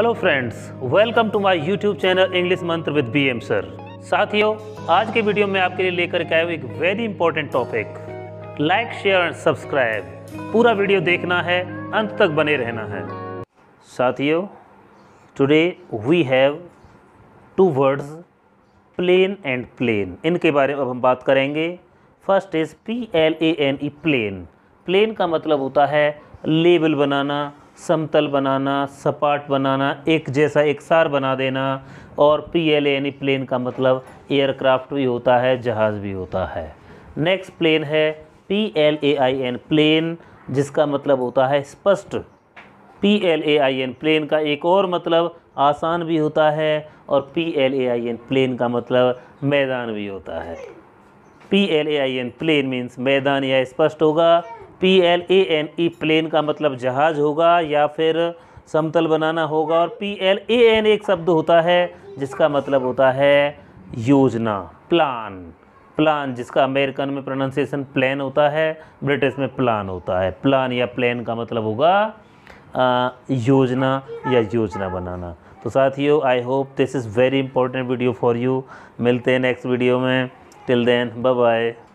hello friends welcome to my YouTube channel English Mantra with B M sir साथियों आज के video में आपके लिए लेकर के आए एक very important topic like share and subscribe पूरा वीडियो देखना है अंत तक बने रहना है साथियों today we have two words plane and plain इनके बारे में अब हम बात करेंगे first is P L A N E plane plane का मतलब होता है लेबल बनाना समतल बनाना सपाट बनाना एक जैसा एक सार बना देना और पी एल यानी प्लेन का मतलब एयरक्राफ्ट भी होता है जहाज़ भी होता है नेक्स्ट प्लेन है P L A I N plain जिसका मतलब होता है स्पष्ट P L A I N plain का एक और मतलब आसान भी होता है और P L A I N plain का मतलब मैदान भी होता है P L A I N plain means मैदान या स्पष्ट होगा P L A N E plane का मतलब जहाज होगा या फिर समतल बनाना होगा और पी एल ए एन एक शब्द होता है जिसका मतलब होता है योजना प्लान प्लान जिसका अमेरिकन में प्रोनाउंसिएशन प्लान होता है ब्रिटिश में प्लान होता है प्लान या प्लान का मतलब होगा आ, योजना या योजना बनाना तो साथियों I hope this is very important video for you मिलते हैं नेक्स्ट वीडियो में टिल देन बाय बाय